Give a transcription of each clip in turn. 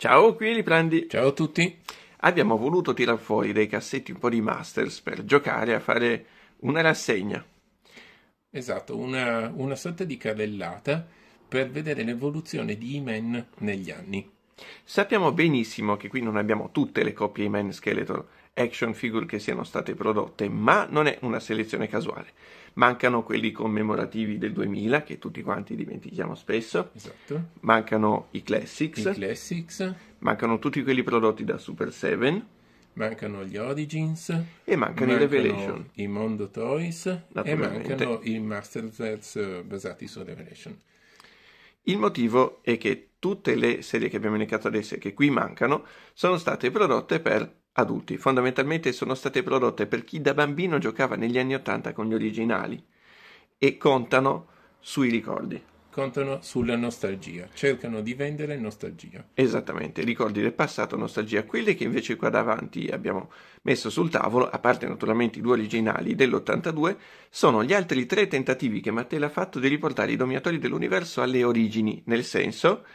Ciao, qui li prendi. Ciao a tutti. Abbiamo voluto tirar fuori dai cassetti un po' di Masters per giocare a fare una rassegna. Esatto, una, una sorta di carrellata per vedere l'evoluzione di he negli anni. Sappiamo benissimo che qui non abbiamo tutte le coppie he Skeletor action figure che siano state prodotte, ma non è una selezione casuale mancano quelli commemorativi del 2000 che tutti quanti dimentichiamo spesso, esatto. mancano i classics, i classics, mancano tutti quelli prodotti da Super 7, mancano gli Origins e mancano, mancano i Revelation, i Mondo Toys e mancano i Masterverse eh, basati su Revelation. Il motivo è che tutte le serie che abbiamo indicato adesso e che qui mancano sono state prodotte per adulti. Fondamentalmente sono state prodotte per chi da bambino giocava negli anni 80 con gli originali e contano sui ricordi. Contano sulla nostalgia, cercano di vendere nostalgia. Esattamente, ricordi del passato, nostalgia. Quelli che invece qua davanti abbiamo messo sul tavolo, a parte naturalmente i due originali dell'82, sono gli altri tre tentativi che Matteo ha fatto di riportare i dominatori dell'universo alle origini, nel senso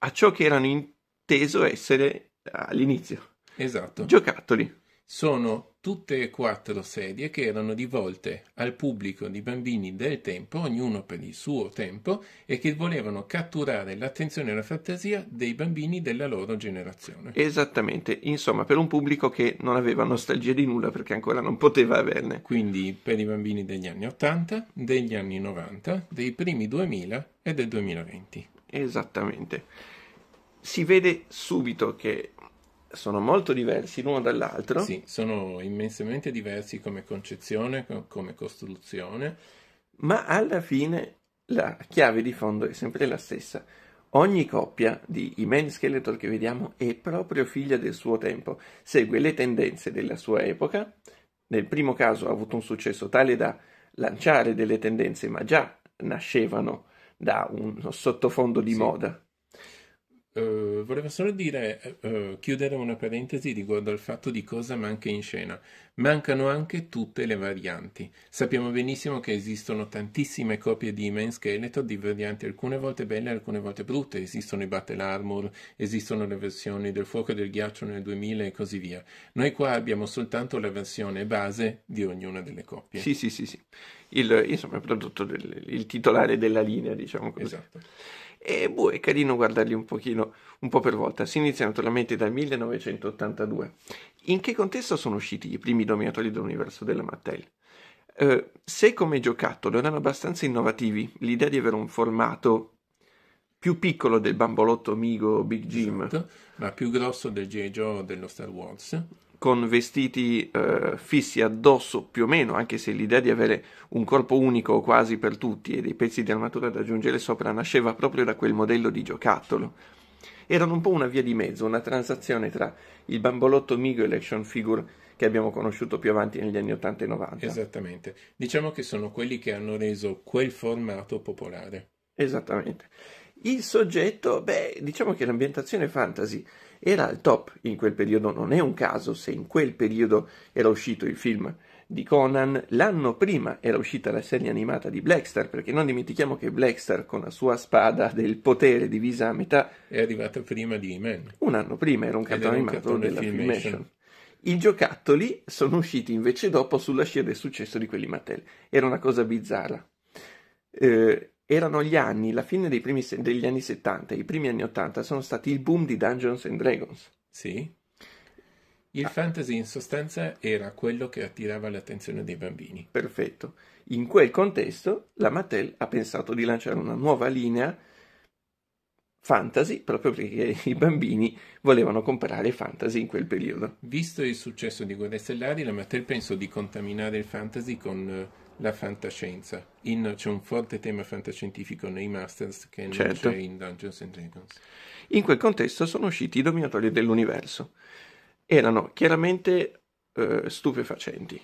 a ciò che erano inteso essere eh, all'inizio. Esatto. Giocattoli. Sono tutte e quattro serie che erano rivolte al pubblico di bambini del tempo, ognuno per il suo tempo, e che volevano catturare l'attenzione e la fantasia dei bambini della loro generazione. Esattamente, insomma, per un pubblico che non aveva nostalgia di nulla perché ancora non poteva averne. Quindi per i bambini degli anni 80, degli anni 90, dei primi 2000 e del 2020. Esattamente si vede subito che sono molto diversi l'uno dall'altro. Sì, sono immensamente diversi come concezione, come costruzione. Ma alla fine la chiave di fondo è sempre la stessa. Ogni coppia di Imen Skeletor che vediamo è proprio figlia del suo tempo, segue le tendenze della sua epoca. Nel primo caso ha avuto un successo tale da lanciare delle tendenze, ma già nascevano da un sottofondo di sì. moda Uh, eh, volevo solo dire, uh, chiudere una parentesi riguardo al fatto di cosa manca in scena. Mancano anche tutte le varianti. Sappiamo benissimo che esistono tantissime copie di Man Skeletor di varianti alcune volte belle e alcune volte brutte. Esistono i Battle Armor, esistono le versioni del fuoco e del ghiaccio nel 2000 e così via. Noi qua abbiamo soltanto la versione base di ognuna delle coppie. Sì, sì, sì, sì. Il, insomma, il prodotto, del, il titolare della linea, diciamo così. Esatto e boh, è carino guardarli un pochino, un po' per volta. Si inizia naturalmente dal 1982. In che contesto sono usciti i primi dominatori dell'universo della Mattel? Eh, se come giocattolo erano abbastanza innovativi, l'idea di avere un formato più piccolo del bambolotto Migo Big Jim, esatto, ma più grosso del G.I. Joe dello Star Wars, con vestiti eh, fissi addosso più o meno, anche se l'idea di avere un corpo unico quasi per tutti e dei pezzi di armatura da aggiungere sopra nasceva proprio da quel modello di giocattolo. Erano un po' una via di mezzo, una transazione tra il bambolotto Migo e l'action figure che abbiamo conosciuto più avanti negli anni 80 e 90. Esattamente, diciamo che sono quelli che hanno reso quel formato popolare. Esattamente. Il soggetto, beh, diciamo che l'ambientazione fantasy era al top in quel periodo, non è un caso se in quel periodo era uscito il film di Conan, l'anno prima era uscita la serie animata di Blackstar, perché non dimentichiamo che Blackstar con la sua spada del potere divisa a metà è arrivata prima di He-Man. Un anno prima era un cartone animato della Filmation. Filmation. I giocattoli sono usciti invece dopo sulla scia del successo di quelli Mattel. Era una cosa bizzarra. Eh, erano gli anni, la fine primi, degli anni 70 i primi anni 80 sono stati il boom di Dungeons and Dragons. Sì. Il ah. fantasy in sostanza era quello che attirava l'attenzione dei bambini. Perfetto. In quel contesto la Mattel ha pensato di lanciare una nuova linea fantasy proprio perché i bambini volevano comprare fantasy in quel periodo. Visto il successo di Guerre Stellari, la Mattel pensò di contaminare il fantasy con eh, la fantascienza. In, c'è un forte tema fantascientifico nei Masters che non certo. c'è in Dungeons and Dragons. In quel contesto sono usciti i Dominatori dell'Universo. Erano chiaramente eh, stupefacenti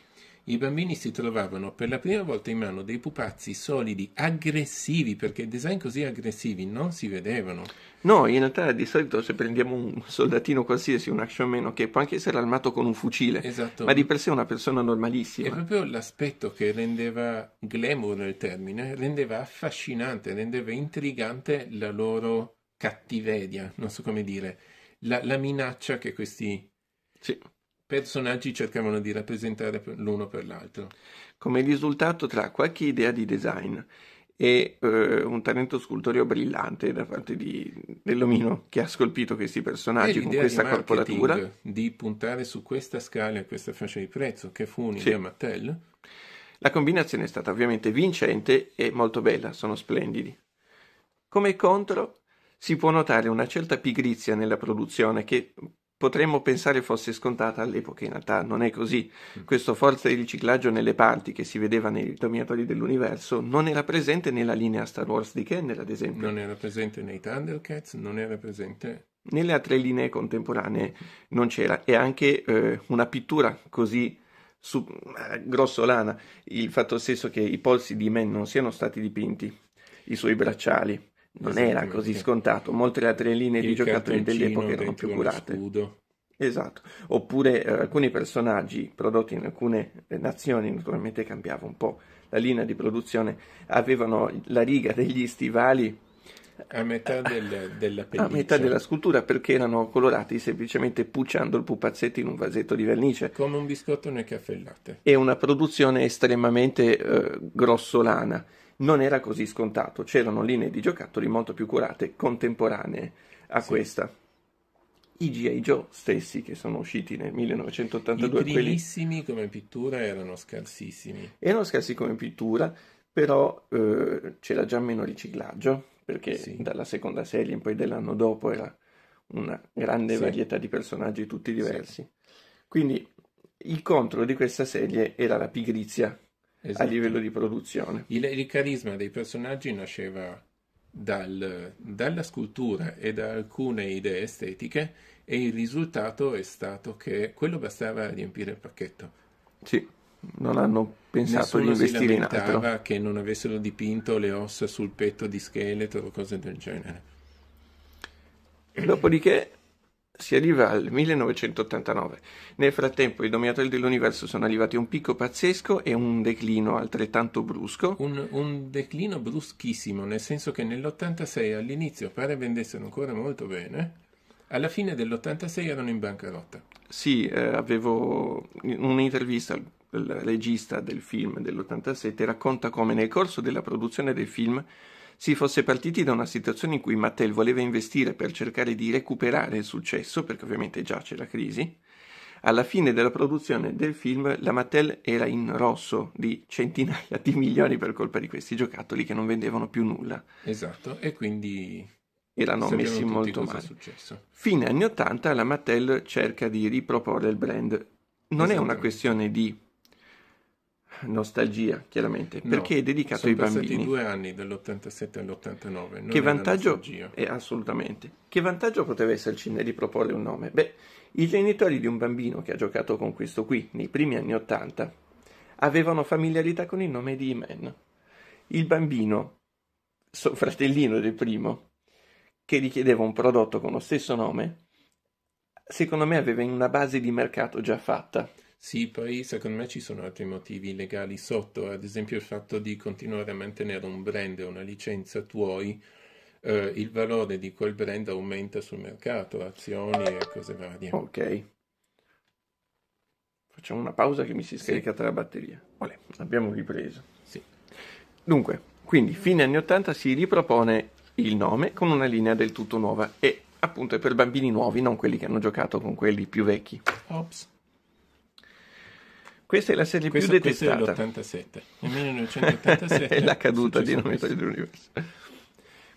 i bambini si trovavano per la prima volta in mano dei pupazzi solidi, aggressivi, perché design così aggressivi non si vedevano. No, in realtà di solito se prendiamo un soldatino qualsiasi, un action man, che può anche essere armato con un fucile, esatto. ma di per sé è una persona normalissima. È proprio l'aspetto che rendeva glamour il termine, rendeva affascinante, rendeva intrigante la loro cattiveria, non so come dire, la, la minaccia che questi... Sì personaggi cercavano di rappresentare l'uno per l'altro. Come risultato tra qualche idea di design e eh, un talento scultorio brillante da parte di, dell'omino che ha scolpito questi personaggi con questa di corporatura. Di puntare su questa scala e questa fascia di prezzo, che fu un'idea sì. Mattel. La combinazione è stata ovviamente vincente e molto bella, sono splendidi. Come contro si può notare una certa pigrizia nella produzione che potremmo pensare fosse scontata all'epoca, in realtà non è così. Mm. Questo forza di riciclaggio nelle parti che si vedeva nei Dominatori dell'Universo non era presente nella linea Star Wars di Kenner, ad esempio. Non era presente nei Thundercats, non era presente... Nelle altre linee contemporanee non c'era e anche eh, una pittura così su, eh, grossolana, il fatto stesso che i polsi di Man non siano stati dipinti, i suoi bracciali, non era così scontato. Molte altre linee Il di giocatori dell'epoca erano più curate. Scudo. Esatto, oppure eh, alcuni personaggi prodotti in alcune eh, nazioni, naturalmente cambiava un po' la linea di produzione, avevano la riga degli stivali a metà, del, della a metà della scultura perché erano colorati semplicemente pucciando il pupazzetto in un vasetto di vernice. Come un biscotto nel caffè latte. È una produzione estremamente eh, grossolana non era così scontato, c'erano linee di giocattoli molto più curate, contemporanee a sì. questa. I G.I. Joe stessi che sono usciti nel 1982. I primissimi quelli... come pittura erano scarsissimi. Erano scarsi come pittura, però eh, c'era già meno riciclaggio, perché sì. dalla seconda serie in poi dell'anno dopo era una grande sì. varietà di personaggi tutti diversi. Quindi il contro di questa serie era la pigrizia esatto. a livello di produzione. Il, il carisma dei personaggi nasceva dal, dalla scultura e da alcune idee estetiche e il risultato è stato che quello bastava a riempire il pacchetto. Sì, non hanno pensato di investire in altro. che non avessero dipinto le ossa sul petto di scheletro o cose del genere. Dopodiché si arriva al 1989. Nel frattempo i dominatori dell'universo sono arrivati a un picco pazzesco e un declino altrettanto brusco. Un, un declino bruschissimo, nel senso che nell'86 all'inizio pare vendessero ancora molto bene, alla fine dell'86 erano in bancarotta. Sì, eh, avevo un'intervista al regista del film dell'87, racconta come nel corso della produzione del film si fosse partiti da una situazione in cui Mattel voleva investire per cercare di recuperare il successo, perché ovviamente già c'è la crisi, alla fine della produzione del film la Mattel era in rosso di centinaia di milioni per colpa di questi giocattoli che non vendevano più nulla. Esatto, e quindi erano messi molto male. Fine anni 80 la Mattel cerca di riproporre il brand. Non è una questione di nostalgia, chiaramente, no, perché è dedicato ai bambini. Sono due anni dall'87 all'89. Che vantaggio? Eh, assolutamente. Che vantaggio poteva esserci nel riproporre un nome? Beh, i genitori di un bambino che ha giocato con questo qui nei primi anni 80 avevano familiarità con il nome di Iman. Il bambino, so, fratellino del primo, che richiedeva un prodotto con lo stesso nome, secondo me aveva una base di mercato già fatta. Sì, poi secondo me ci sono altri motivi legali sotto, ad esempio il fatto di continuare a mantenere un brand o una licenza tuoi, eh, il valore di quel brand aumenta sul mercato, azioni e cose varie. Ok. Facciamo una pausa che mi si è scaricata sì. la batteria. Olè, abbiamo ripreso. Sì. Dunque, quindi fine anni 80 si ripropone il nome con una linea del tutto nuova e appunto è per bambini nuovi, non quelli che hanno giocato con quelli più vecchi. Ops. Questa è la serie questa, più detestata. Questa è l'87, nel 1987. è la caduta di Nometri dell'Universo.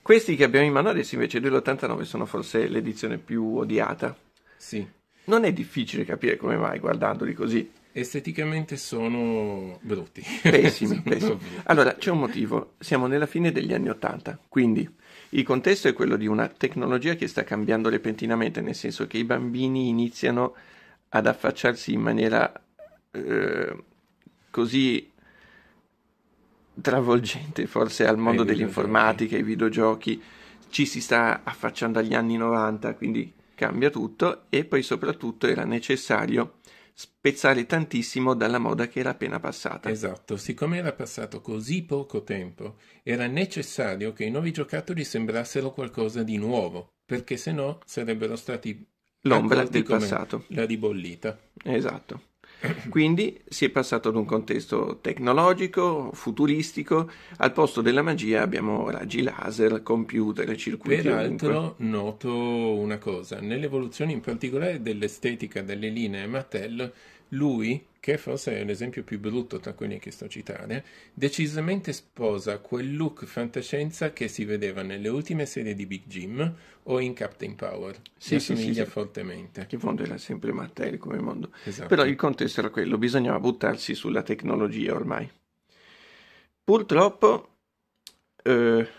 Questi che abbiamo in mano adesso invece dell'89 sono forse l'edizione più odiata. Sì. Non è difficile capire come mai guardandoli così. Esteticamente sono brutti. Pessimi, pessimi. Allora, c'è un motivo. Siamo nella fine degli anni Ottanta, quindi il contesto è quello di una tecnologia che sta cambiando repentinamente, nel senso che i bambini iniziano ad affacciarsi in maniera eh, così travolgente forse al mondo dell'informatica, ai videogiochi, ci si sta affacciando agli anni 90, quindi cambia tutto e poi soprattutto era necessario spezzare tantissimo dalla moda che era appena passata. Esatto, siccome era passato così poco tempo, era necessario che i nuovi giocattoli sembrassero qualcosa di nuovo, perché se no sarebbero stati l'ombra del passato, la ribollita. Esatto. Quindi si è passato ad un contesto tecnologico, futuristico, al posto della magia abbiamo raggi laser, computer, circuiti. Peraltro ovunque. noto una cosa, nell'evoluzione in particolare dell'estetica delle linee Mattel lui, che forse è l'esempio più brutto tra quelli che sto a citare, decisamente sposa quel look fantascienza che si vedeva nelle ultime serie di Big Jim o in Captain Power. Si assomiglia sì, sì, fortemente. Che in fondo era sempre Mattel come mondo. Esatto. Però il contesto era quello, bisognava buttarsi sulla tecnologia ormai. Purtroppo... Eh,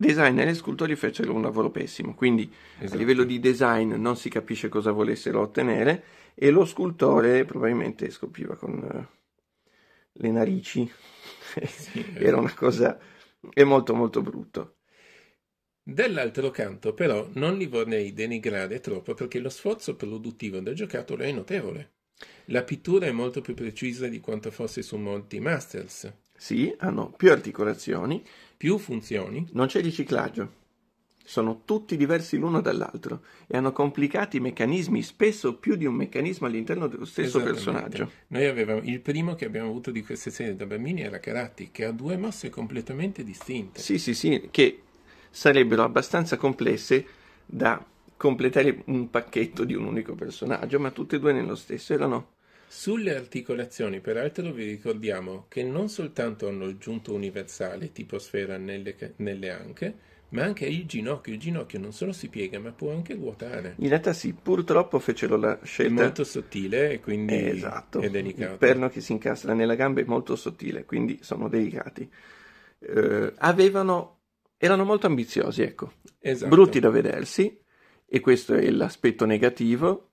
designer e scultori fecero un lavoro pessimo, quindi esatto. a livello di design non si capisce cosa volessero ottenere e lo scultore probabilmente scopriva con eh, le narici, sì, era una cosa è molto molto brutto. Dall'altro canto però non li vorrei denigrare troppo perché lo sforzo produttivo del giocattolo è notevole. La pittura è molto più precisa di quanto fosse su molti Masters. Sì, hanno più articolazioni, più funzioni. Non c'è riciclaggio sono tutti diversi l'uno dall'altro e hanno complicati meccanismi, spesso più di un meccanismo all'interno dello stesso personaggio. Noi avevamo il primo che abbiamo avuto di queste serie da bambini era Karate, che ha due mosse completamente distinte. Sì, sì, sì, che sarebbero abbastanza complesse da completare un pacchetto di un unico personaggio, ma tutte e due nello stesso erano sulle articolazioni, peraltro, vi ricordiamo che non soltanto hanno il giunto universale tipo sfera nelle, nelle anche, ma anche il ginocchio. Il ginocchio non solo si piega, ma può anche ruotare. In realtà sì, purtroppo fecero la scelta... È molto sottile e quindi eh, esatto. è delicato. Il perno che si incastra nella gamba è molto sottile, quindi sono delicati. Eh, avevano... erano molto ambiziosi, ecco. Esatto. Brutti da vedersi, e questo è l'aspetto negativo.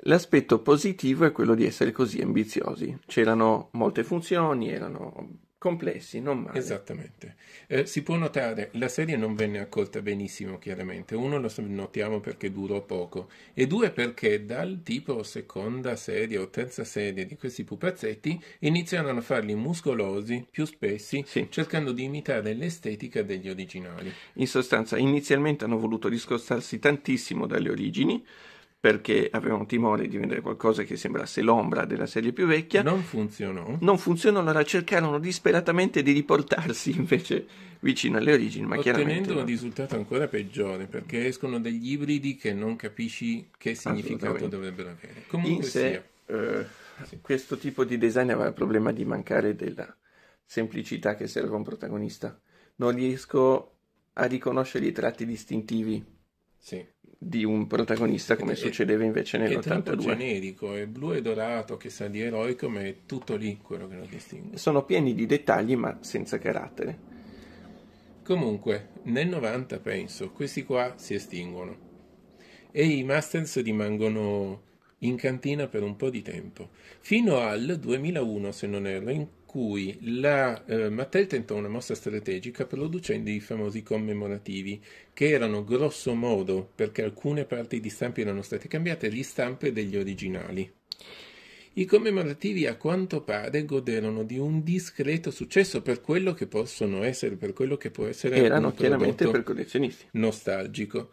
L'aspetto positivo è quello di essere così ambiziosi. C'erano molte funzioni, erano complessi, non male. Esattamente. Eh, si può notare, la serie non venne accolta benissimo, chiaramente. Uno lo notiamo perché durò poco, e due perché dal tipo seconda serie o terza serie di questi pupazzetti iniziarono a farli muscolosi, più spessi, sì. cercando di imitare l'estetica degli originali. In sostanza, inizialmente hanno voluto discostarsi tantissimo dalle origini perché avevano timore di vendere qualcosa che sembrasse l'ombra della serie più vecchia. Non funzionò. Non funzionò, allora cercarono disperatamente di riportarsi invece vicino alle origini, ma Ottenendo chiaramente... Ottenendo un risultato ancora peggiore, perché escono degli ibridi che non capisci che significato dovrebbero avere. Comunque In sé, eh, sì. questo tipo di design aveva il problema di mancare della semplicità che serve a un protagonista. Non riesco a riconoscere i tratti distintivi. Sì di un protagonista come succedeva invece nell'82. È generico, è blu e dorato che sa di eroico, ma è tutto lì quello che lo distingue. Sono pieni di dettagli ma senza carattere. Comunque, nel 90 penso, questi qua si estinguono e i Masters rimangono in cantina per un po' di tempo, fino al 2001 se non erro, in cui la eh, Mattel tentò una mossa strategica producendo i famosi commemorativi, che erano grosso modo, perché alcune parti di stampe erano state cambiate, ristampe degli originali. I commemorativi a quanto pare goderono di un discreto successo per quello che possono essere, per quello che può essere erano chiaramente per collezionisti nostalgico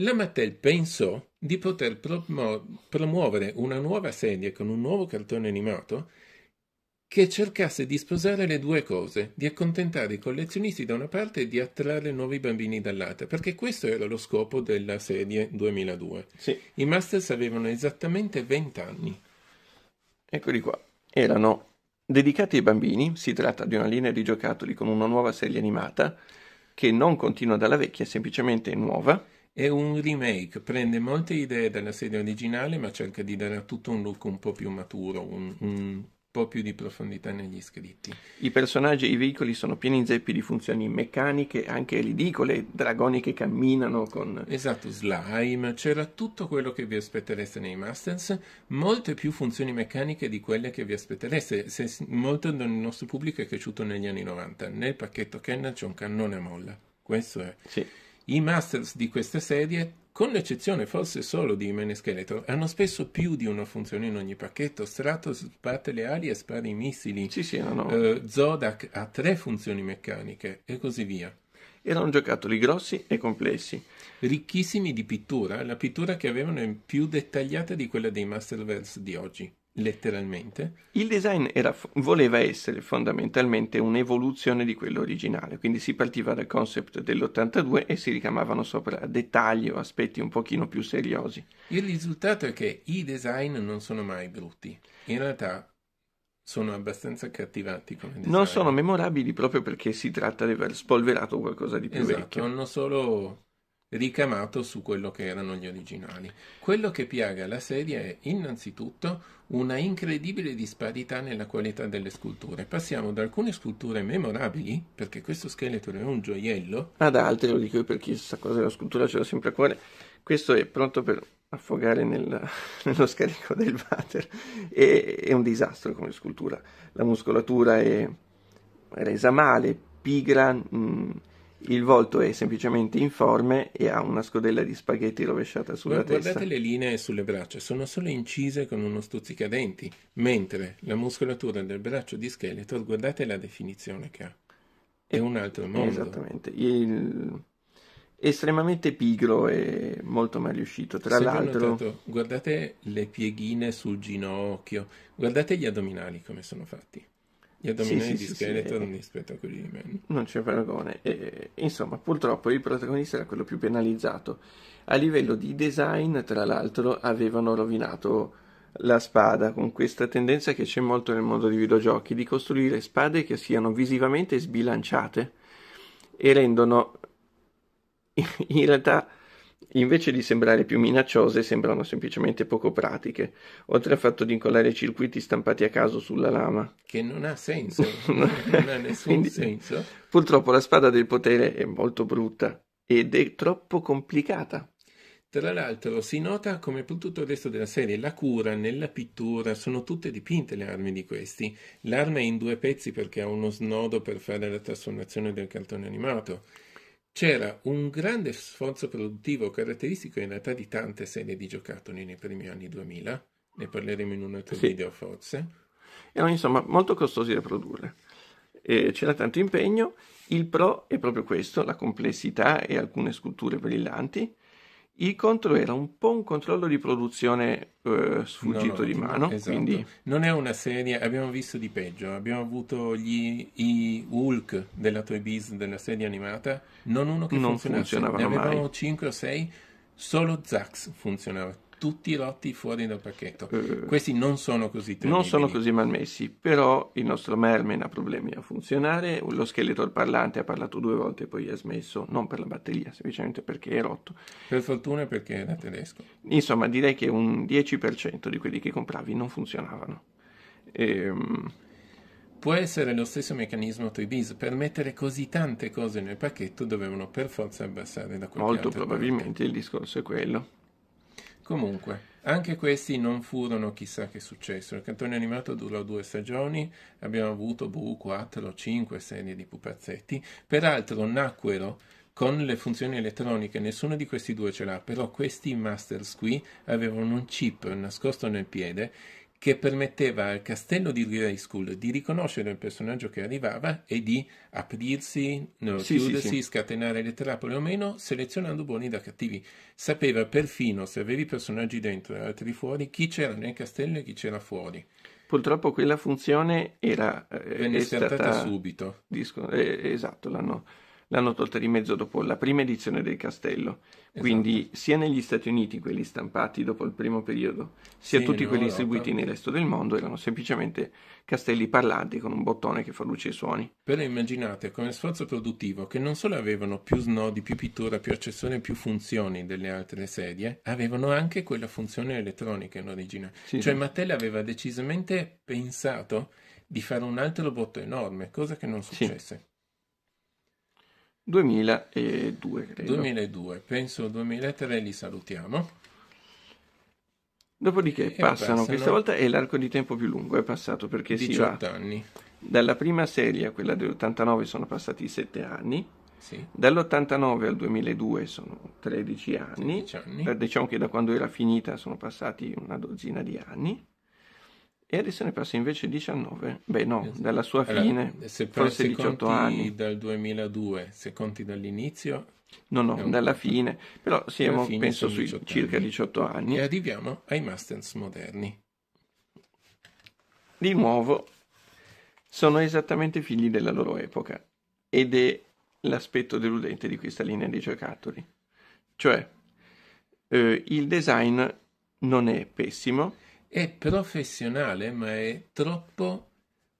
la Mattel pensò di poter promuovere una nuova serie con un nuovo cartone animato che cercasse di sposare le due cose, di accontentare i collezionisti da una parte e di attrarre nuovi bambini dall'altra, perché questo era lo scopo della serie 2002. Sì. I Masters avevano esattamente 20 anni. Eccoli qua. Erano dedicati ai bambini, si tratta di una linea di giocattoli con una nuova serie animata che non continua dalla vecchia, è semplicemente nuova è un remake, prende molte idee dalla serie originale ma cerca di dare a tutto un look un po' più maturo, un, un po' più di profondità negli scritti. I personaggi e i veicoli sono pieni zeppi di funzioni meccaniche, anche ridicole, dragoni che camminano con... Esatto, slime, c'era tutto quello che vi aspettereste nei Masters, molte più funzioni meccaniche di quelle che vi aspettereste, se molto del nostro pubblico è cresciuto negli anni 90. Nel pacchetto Kennel c'è un cannone a molla, questo è... Sì i masters di queste serie, con l'eccezione forse solo di Menescheletro, hanno spesso più di una funzione in ogni pacchetto. Stratos batte le ali e spara i missili. Ci siano. no, eh, Zodak ha tre funzioni meccaniche e così via. Erano giocattoli grossi e complessi. Ricchissimi di pittura, la pittura che avevano è più dettagliata di quella dei Masterverse di oggi letteralmente. Il design era, voleva essere fondamentalmente un'evoluzione di quello originale, quindi si partiva dal concept dell'82 e si ricamavano sopra dettagli o aspetti un pochino più seriosi. Il risultato è che i design non sono mai brutti, in realtà sono abbastanza cattivati come design. Non sono memorabili proprio perché si tratta di aver spolverato qualcosa di più esatto, vecchio. Hanno solo ricamato su quello che erano gli originali. Quello che piaga la serie è innanzitutto una incredibile disparità nella qualità delle sculture. Passiamo da alcune sculture memorabili, perché questo scheletro è un gioiello, ad altre, lo dico per chi sa cosa è la scultura ce l'ho sempre a cuore. Questo è pronto per affogare nel, nello scarico del water. È, è un disastro come scultura. La muscolatura è resa male, pigra. Mh, mm, il volto è semplicemente informe e ha una scodella di spaghetti rovesciata sulla guardate testa. Guardate le linee sulle braccia, sono solo incise con uno stuzzicadenti, mentre la muscolatura del braccio di Skeletor, guardate la definizione che ha. È un altro mondo. Esattamente. Il... Estremamente pigro e molto mal riuscito. Tra Se l'altro, notato, guardate le pieghine sul ginocchio, guardate gli addominali come sono fatti. Gli addominali sì, sì, di Skeleton rispetto a quelli di Man. Non c'è paragone. E, insomma, purtroppo il protagonista era quello più penalizzato. A livello di design, tra l'altro, avevano rovinato la spada con questa tendenza che c'è molto nel mondo dei videogiochi di costruire spade che siano visivamente sbilanciate e rendono in realtà Invece di sembrare più minacciose, sembrano semplicemente poco pratiche, oltre al fatto di incollare circuiti stampati a caso sulla lama. Che non ha senso, non ha nessun Quindi, senso. Purtroppo la spada del potere è molto brutta ed è troppo complicata. Tra l'altro si nota come per tutto il resto della serie la cura nella pittura sono tutte dipinte le armi di questi. L'arma è in due pezzi perché ha uno snodo per fare la trasformazione del cartone animato. C'era un grande sforzo produttivo caratteristico in realtà di tante serie di giocattoli nei primi anni 2000, ne parleremo in un altro sì. video forse. Erano insomma molto costosi da produrre, eh, c'era tanto impegno, il pro è proprio questo, la complessità e alcune sculture brillanti, il contro era un po' un controllo di produzione eh, sfuggito no, no, di mano. Esatto. Quindi... Non è una serie, abbiamo visto di peggio. Abbiamo avuto gli, i Hulk della Toy Biz della serie animata, non uno che non funzionava. Ne avevamo mai. 5 o 6, solo Zax funzionava tutti rotti fuori dal pacchetto. Uh, Questi non sono così temibili. Non sono così malmessi, però il nostro Mermen ha problemi a funzionare, lo scheletro parlante ha parlato due volte e poi ha smesso, non per la batteria, semplicemente perché è rotto. Per fortuna perché era tedesco. Insomma, direi che un 10% di quelli che compravi non funzionavano. Ehm... Può essere lo stesso meccanismo 3Ds, per mettere così tante cose nel pacchetto dovevano per forza abbassare da qualche Molto probabilmente parte. il discorso è quello. Comunque, anche questi non furono chissà che successo. Il cartone animato durò due stagioni, abbiamo avuto bu 4 o 5 serie di pupazzetti. Peraltro nacquero con le funzioni elettroniche, nessuno di questi due ce l'ha, però questi masters qui avevano un chip nascosto nel piede che permetteva al castello di School di riconoscere il personaggio che arrivava e di aprirsi, no, sì, chiudersi, sì, sì. scatenare le trappole o meno, selezionando buoni da cattivi. Sapeva perfino se avevi personaggi dentro e altri fuori, chi c'era nel castello e chi c'era fuori. Purtroppo quella funzione era... Eh, Venne scartata subito. Disco, eh, esatto, l'hanno l'hanno tolta di mezzo dopo la prima edizione del castello. Esatto. Quindi sia negli Stati Uniti quelli stampati dopo il primo periodo, sia sì, tutti quelli Europa. distribuiti nel resto del mondo erano semplicemente castelli parlanti con un bottone che fa luce e suoni. Però immaginate come sforzo produttivo che non solo avevano più snodi, più pittura, più accessori, più funzioni delle altre sedie, avevano anche quella funzione elettronica in origine. Sì, cioè sì. Mattel aveva decisamente pensato di fare un altro botto enorme, cosa che non successe. Sì. 2002, credo. 2002, penso 2003 li salutiamo. Dopodiché passano, passano, questa volta è l'arco di tempo più lungo, è passato perché si va anni. dalla prima serie a quella dell'89 sono passati 7 anni, sì. dall'89 al 2002 sono 13 anni, anni. diciamo che da quando era finita sono passati una dozzina di anni, e adesso ne passa invece 19, beh no, dalla sua fine, allora, se forse se 18 anni. dal 2002, se conti dall'inizio... No, no, no dalla fine, però siamo fine penso sui 18 circa 18 anni. E arriviamo ai Mustangs moderni. Di nuovo, sono esattamente figli della loro epoca ed è l'aspetto deludente di questa linea di giocattoli. Cioè, eh, il design non è pessimo, è professionale ma è troppo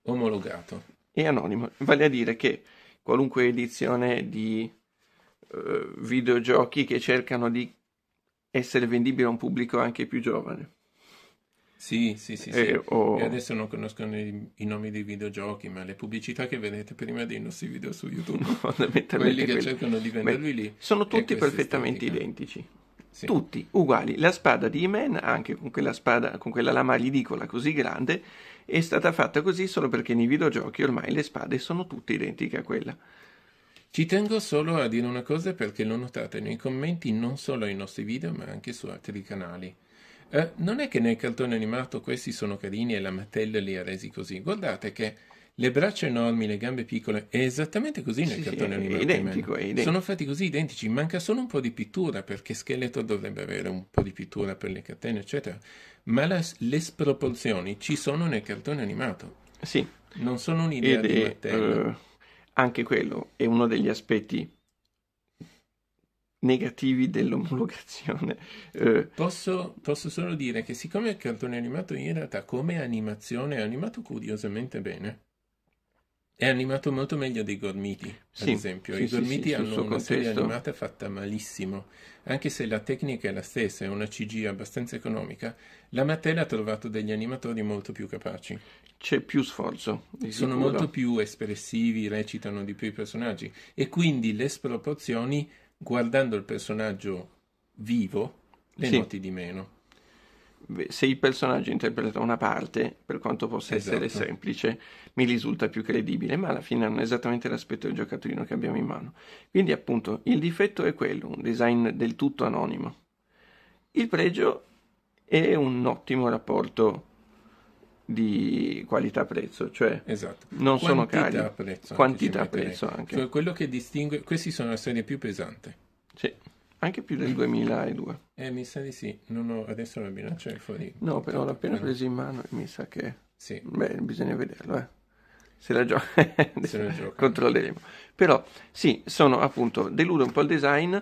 omologato. E anonimo, vale a dire che qualunque edizione di eh, videogiochi che cercano di essere vendibile a un pubblico anche più giovane. Sì, sì, sì. sì. E, eh, o... e adesso non conoscono i, i, nomi dei videogiochi, ma le pubblicità che vedete prima dei nostri video su YouTube, no, quelli che quelli... cercano di venderli Beh, lì, sono tutti perfettamente identici. Sì. Tutti uguali. La spada di Imen, anche con quella, spada, con quella lama ridicola così grande, è stata fatta così solo perché nei videogiochi ormai le spade sono tutte identiche a quella. Ci tengo solo a dire una cosa perché l'ho notata nei commenti non solo ai nostri video ma anche su altri canali. Eh, non è che nel cartone animato questi sono carini e la Mattel li ha resi così. Guardate che le braccia enormi, le gambe piccole, è esattamente così nel sì, cartone sì, animato. Identico, è identico. Sono fatti così identici, manca solo un po' di pittura perché Scheletro dovrebbe avere un po' di pittura per le catene, eccetera. Ma la, le sproporzioni ci sono nel cartone animato. Sì. Non sono un'idea Ed di Mattello. Uh, eh, anche quello è uno degli aspetti negativi dell'omologazione. Uh, posso, posso, solo dire che siccome il cartone animato in realtà come animazione è animato curiosamente bene, è animato molto meglio dei Gormiti, sì, ad esempio. Sì, I Gormiti sì, hanno una contesto. serie animata fatta malissimo, anche se la tecnica è la stessa, è una CG abbastanza economica. La Mattel ha trovato degli animatori molto più capaci. C'è più sforzo. Sono sicuro. molto più espressivi, recitano di più i personaggi e quindi le sproporzioni, guardando il personaggio vivo, le noti di meno se il personaggio interpreta una parte, per quanto possa esatto. essere semplice, mi risulta più credibile, ma alla fine hanno esattamente l'aspetto del giocattolino che abbiamo in mano. Quindi appunto il difetto è quello, un design del tutto anonimo. Il pregio è un ottimo rapporto di qualità-prezzo, cioè esatto. non quantità sono cari, prezzo quantità-prezzo anche. Cioè quello che distingue, questi sono la serie più pesante. Sì anche più del 2002. Eh, mi sa di sì. Ho, adesso la bilancia è fuori. No, però l'ho appena preso in mano e mi sa che... Sì. Beh, bisogna vederlo, eh. Se la, gio- Se la gioca. Controlleremo. Però, sì, sono appunto... Deludo un po' il design.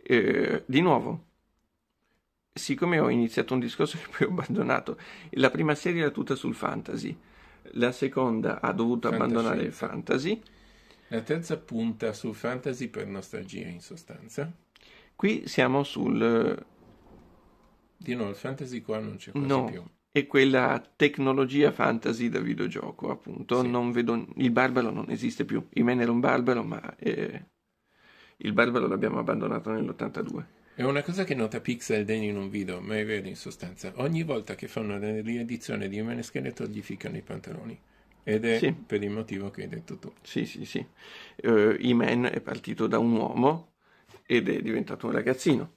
Eh, di nuovo, siccome ho iniziato un discorso che poi ho abbandonato, la prima serie era tutta sul fantasy. La seconda ha dovuto abbandonare il fantasy. La terza punta sul fantasy per nostalgia, in sostanza. Qui siamo sul... Eh, di no, il fantasy qua non c'è quasi no, più. è quella tecnologia fantasy da videogioco, appunto. Sì. Non vedo... Il barbaro non esiste più. Imen era un barbaro, ma... Eh... Il barbaro l'abbiamo abbandonato nell'82. È una cosa che nota Pixel Danny in un video, ma è vero in sostanza. Ogni volta che fa una riedizione di Imen Scheletro gli ficcano i pantaloni. Ed è sì. per il motivo che hai detto tu. Sì, sì, sì. Uh, Imen è partito da un uomo ed è diventato un ragazzino.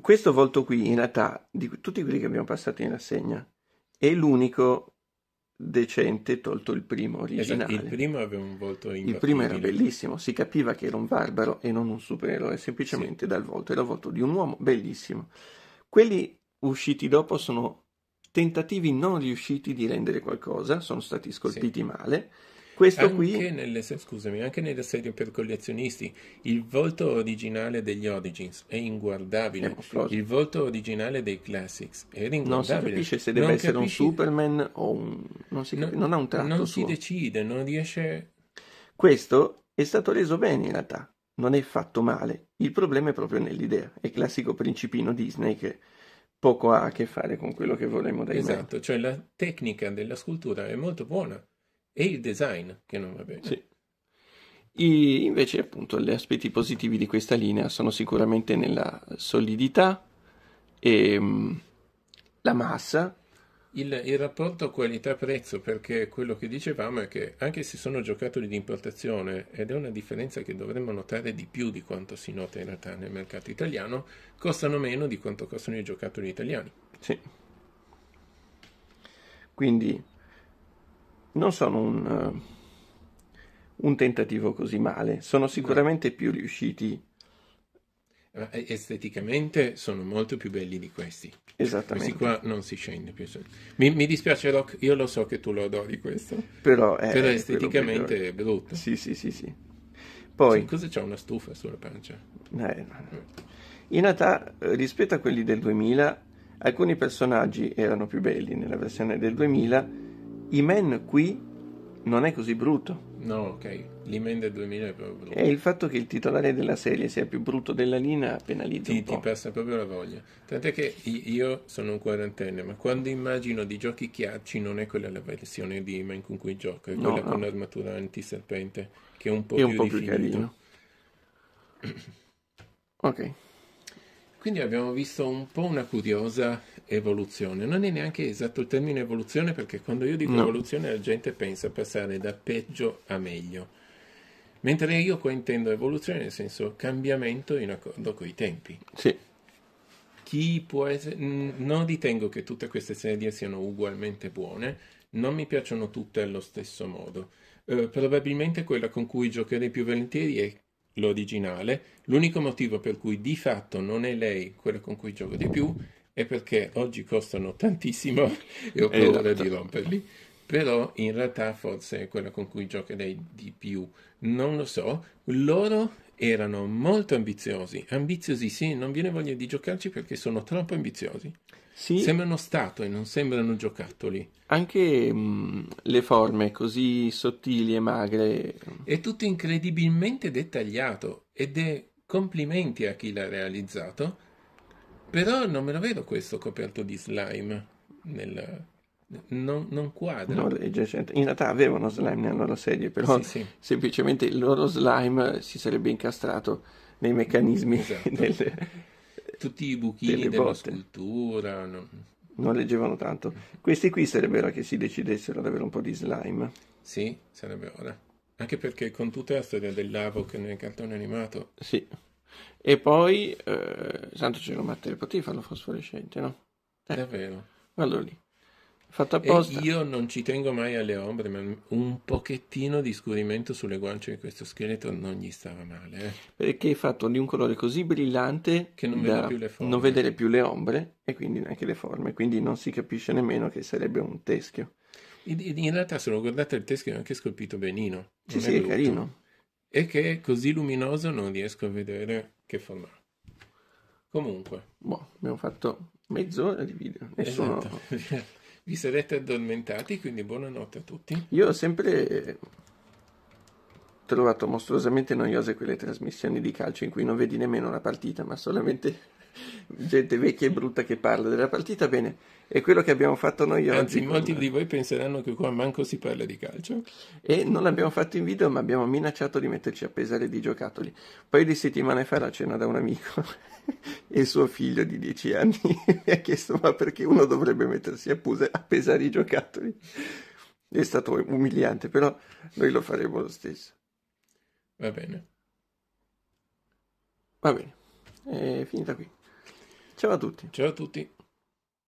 Questo volto qui, in realtà, di tutti quelli che abbiamo passato in rassegna, è l'unico decente tolto il primo originale. Esatto, il primo aveva un volto Il primo era bellissimo, si capiva che era un barbaro e non un supereroe, semplicemente sì. dal volto, era il volto di un uomo bellissimo. Quelli usciti dopo sono tentativi non riusciti di rendere qualcosa, sono stati scolpiti sì. male questo anche qui... Nelle, scusami, anche nelle serie per collezionisti, il volto originale degli Origins è inguardabile. È eh, il volto originale dei Classics è inguardabile. Non si capisce se deve non essere capisce... un Superman o un... Non, si cap... non, non ha un tratto Non suo. si decide, non riesce... Questo è stato reso bene in realtà, non è fatto male. Il problema è proprio nell'idea. È classico principino Disney che poco ha a che fare con quello che vorremmo dai Esatto, mezzo. cioè la tecnica della scultura è molto buona e il design, che non va bene. Sì. E invece, appunto, gli aspetti positivi di questa linea sono sicuramente nella solidità e mm, la massa. Il, il rapporto qualità-prezzo, perché quello che dicevamo è che anche se sono giocattoli di importazione, ed è una differenza che dovremmo notare di più di quanto si nota in realtà nel mercato italiano, costano meno di quanto costano i giocattoli italiani. Sì. Quindi non sono un, eh, un tentativo così male, sono sicuramente più riusciti eh, eh, esteticamente sono molto più belli di questi. Esattamente. Questi qua non si scende più. Mi, mi dispiace, Rock, io lo so che tu lo adori questo. Però, è, però esteticamente è brutto. Sì, sì, sì, sì. Poi... Sì, cosa c'è una stufa sulla pancia? Eh, in realtà, rispetto a quelli del 2000, alcuni personaggi erano più belli nella versione del 2000 Imen qui non è così brutto. No, ok. L'Imen del 2000 è proprio brutto. E il fatto che il titolare della serie sia più brutto della linea penalizza ti, un po'. Ti passa proprio la voglia. Tant'è che io sono un quarantenne, ma quando immagino di giochi chiacci non è quella la versione di Imen con cui gioco, è quella no. con l'armatura antiserpente, che è un po' è più, un po più carino. ok. Quindi abbiamo visto un po' una curiosa evoluzione. Non è neanche esatto il termine evoluzione perché quando io dico no. evoluzione la gente pensa a passare da peggio a meglio. Mentre io qua intendo evoluzione nel senso cambiamento in accordo con i tempi. Sì. Chi può essere... Non ritengo che tutte queste serie siano ugualmente buone, non mi piacciono tutte allo stesso modo. Eh, probabilmente quella con cui giocherei più volentieri è l'originale, l'unico motivo per cui di fatto non è lei quella con cui gioco di più è perché oggi costano tantissimo e ho paura esatto. di romperli, però in realtà forse è quella con cui giocherei di più, non lo so, loro erano molto ambiziosi, ambiziosi sì, non viene voglia di giocarci perché sono troppo ambiziosi. Sì. Sembrano e non sembrano giocattoli. Anche mh, mm, le forme così sottili e magre. È tutto incredibilmente dettagliato ed è complimenti a chi l'ha realizzato, però non me lo vedo questo coperto di slime nel, non, non quadra. No, in realtà avevano slime nella loro serie, però sì, sì. semplicemente il loro slime si sarebbe incastrato nei meccanismi esatto. delle, tutti i buchini della botte. scultura. No. Non leggevano tanto. Questi qui sarebbe ora che si decidessero ad avere un po' di slime. Sì, sarebbe ora. Anche perché con tutta la storia dell'Avoc nel cartone animato. Sì. E poi, eh, tanto c'era un materiale, potevi farlo fosforescente, no? Eh. Davvero? Guarda lì. Fatto apposta. E io non ci tengo mai alle ombre, ma un pochettino di scurimento sulle guance di questo scheletro non gli stava male. Eh. Perché è fatto di un colore così brillante che non, vede più le forme. non vedere più le ombre e quindi neanche le forme, quindi non si capisce nemmeno che sarebbe un teschio. In realtà, se lo guardate, il teschio è anche scolpito benino. Sì, è sì, è carino. E che è così luminoso non riesco a vedere che forma ha. Comunque. Boh, abbiamo fatto mezz'ora di video. Nessuno... Esatto. Vi sarete addormentati, quindi buonanotte a tutti. Io ho sempre trovato mostruosamente noiose quelle trasmissioni di calcio in cui non vedi nemmeno la partita, ma solamente gente vecchia e brutta che parla della partita, bene, è quello che abbiamo fatto noi Anzi, oggi. Anzi, molti con... di voi penseranno che qua manco si parla di calcio. E non l'abbiamo fatto in video, ma abbiamo minacciato di metterci a pesare di giocattoli. Poi di settimane fa la cena da un amico e suo figlio di 10 anni mi ha chiesto ma perché uno dovrebbe mettersi a, puse, a pesare i giocattoli. È stato umiliante, però noi lo faremo lo stesso. Va bene. Va bene, è finita qui. Ciao a tutti. Ciao a tutti.